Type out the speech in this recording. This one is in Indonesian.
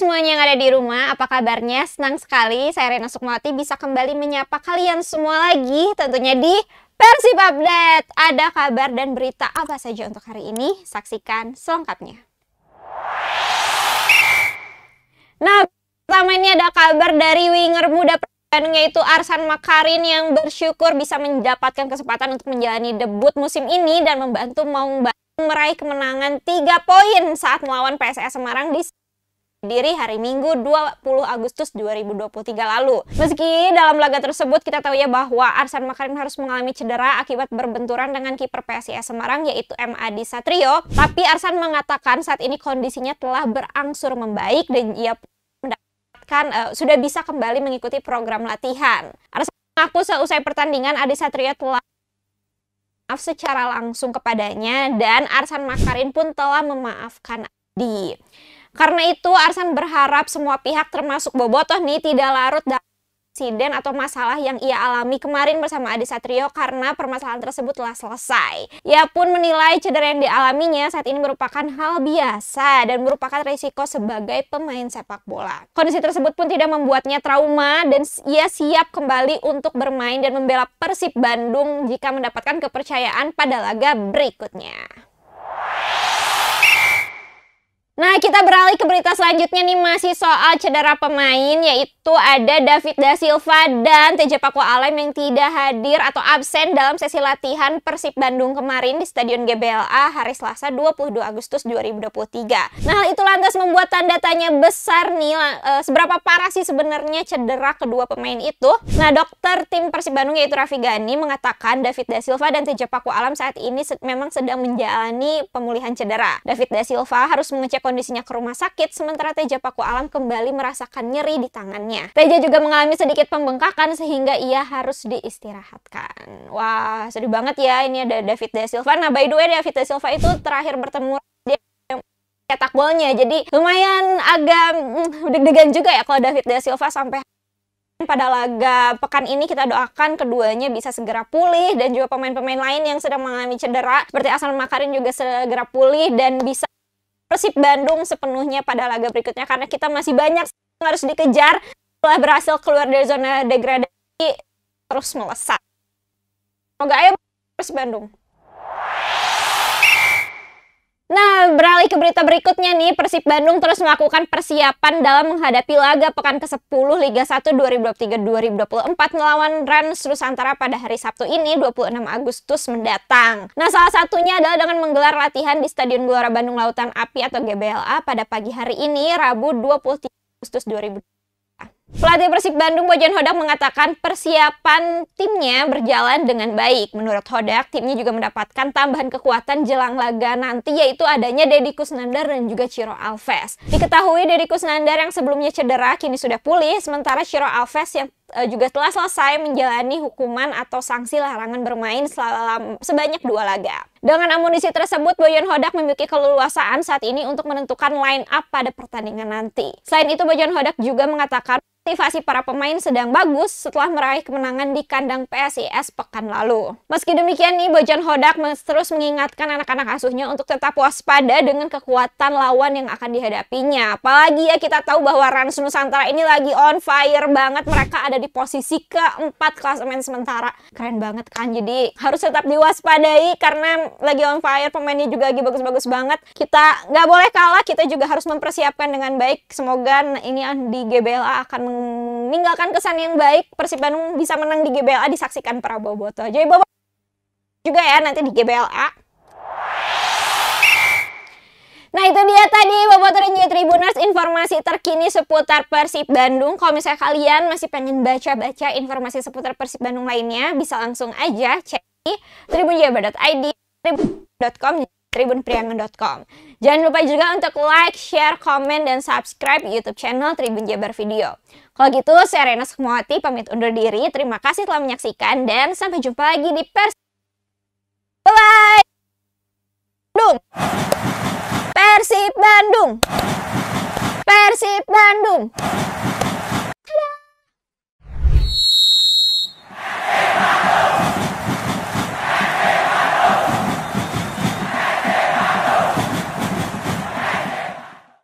semuanya yang ada di rumah, apa kabarnya? Senang sekali saya Rena Sukmawati bisa kembali menyapa kalian semua lagi tentunya di Persib Update. Ada kabar dan berita apa saja untuk hari ini? Saksikan selengkapnya. Nah, pertama ini ada kabar dari winger muda Bandung yaitu Arsan Makarin yang bersyukur bisa mendapatkan kesempatan untuk menjalani debut musim ini dan membantu mau meraih kemenangan 3 poin saat melawan PSS Semarang di diri hari Minggu 20 Agustus 2023 lalu. Meski dalam laga tersebut kita tahu ya bahwa Arsan Makarim harus mengalami cedera akibat berbenturan dengan kiper PSIS Semarang yaitu M. Adi Satrio, tapi Arsan mengatakan saat ini kondisinya telah berangsur membaik dan ia mendapatkan uh, sudah bisa kembali mengikuti program latihan. Arsan mengaku seusai pertandingan Adi Satrio telah maaf secara langsung kepadanya dan Arsan Makarim pun telah memaafkan Adi. Karena itu Arsan berharap semua pihak termasuk Bobotoh nih tidak larut dalam insiden atau masalah yang ia alami kemarin bersama Adi Satrio karena permasalahan tersebut telah selesai. Ia pun menilai cedera yang dialaminya saat ini merupakan hal biasa dan merupakan risiko sebagai pemain sepak bola. Kondisi tersebut pun tidak membuatnya trauma dan ia siap kembali untuk bermain dan membela Persib Bandung jika mendapatkan kepercayaan pada laga berikutnya. Nah, kita beralih ke berita selanjutnya nih masih soal cedera pemain yaitu ada David da Silva dan TJ Paku Alem yang tidak hadir atau absen dalam sesi latihan Persib Bandung kemarin di Stadion GBLA hari Selasa 22 Agustus 2023. Nah, hal itu lantas membuat tanda tanya besar nih e, seberapa parah sih sebenarnya cedera kedua pemain itu. Nah, dokter tim Persib Bandung yaitu Raffi Gani mengatakan David da Silva dan TJ Paku Alam saat ini memang sedang menjalani pemulihan cedera. David da Silva harus mengecek kondisinya ke rumah sakit, sementara Teja Paku Alam kembali merasakan nyeri di tangannya. Teja juga mengalami sedikit pembengkakan sehingga ia harus diistirahatkan. Wah, sedih banget ya ini ada David Da Silva. Nah, by the way David Da Silva itu terakhir bertemu dia cetak golnya. Jadi lumayan agak mm, deg-degan juga ya kalau David Da Silva sampai pada laga pekan ini kita doakan keduanya bisa segera pulih dan juga pemain-pemain lain yang sedang mengalami cedera seperti Asan Makarin juga segera pulih dan bisa Persib Bandung sepenuhnya pada laga berikutnya karena kita masih banyak yang harus dikejar setelah berhasil keluar dari zona degradasi terus melesat. Semoga ayo Persib Bandung. Nah, beralih ke berita berikutnya nih, Persib Bandung terus melakukan persiapan dalam menghadapi laga pekan ke-10 Liga 1 2023-2024 melawan Rans Nusantara pada hari Sabtu ini 26 Agustus mendatang. Nah, salah satunya adalah dengan menggelar latihan di Stadion Gelora Bandung Lautan Api atau GBLA pada pagi hari ini, Rabu 23 Agustus 2023. Pelatih Persib Bandung Bojan Hodak mengatakan persiapan timnya berjalan dengan baik. Menurut Hodak, timnya juga mendapatkan tambahan kekuatan jelang laga nanti yaitu adanya Deddy Kusnandar dan juga Ciro Alves. Diketahui Deddy Kusnandar yang sebelumnya cedera kini sudah pulih, sementara Ciro Alves yang eh, juga telah selesai menjalani hukuman atau sanksi larangan bermain selama sebanyak dua laga. Dengan amunisi tersebut, Bojan Hodak memiliki keleluasaan saat ini untuk menentukan line up pada pertandingan nanti. Selain itu, Bojan Hodak juga mengatakan motivasi para pemain sedang bagus setelah meraih kemenangan di kandang PSIS pekan lalu. Meski demikian nih, Bojan Hodak terus mengingatkan anak-anak asuhnya untuk tetap waspada dengan kekuatan lawan yang akan dihadapinya. Apalagi ya kita tahu bahwa Rans Nusantara ini lagi on fire banget. Mereka ada di posisi keempat klasemen sementara. Keren banget kan? Jadi harus tetap diwaspadai karena lagi on fire, pemainnya juga lagi bagus-bagus banget. Kita nggak boleh kalah, kita juga harus mempersiapkan dengan baik. Semoga ini di GBLA akan meninggalkan kesan yang baik Persib Bandung bisa menang di GBLA disaksikan Prabowo Boto. Jadi Bobo juga ya nanti di GBLA. Nah itu dia tadi Boboto dan juga Tribuners informasi terkini seputar Persib Bandung. Kalau misalnya kalian masih pengen baca-baca informasi seputar Persib Bandung lainnya bisa langsung aja cek di tribunjabar.id, tribun.com, tribunpriangan.com. Jangan lupa juga untuk like, share, komen, dan subscribe YouTube channel Tribun Jabar Video. Kalau gitu, saya Rena Sukmawati pamit undur diri. Terima kasih telah menyaksikan dan sampai jumpa lagi di pers. Bye. Bandung. Persib Bandung. Persib Bandung.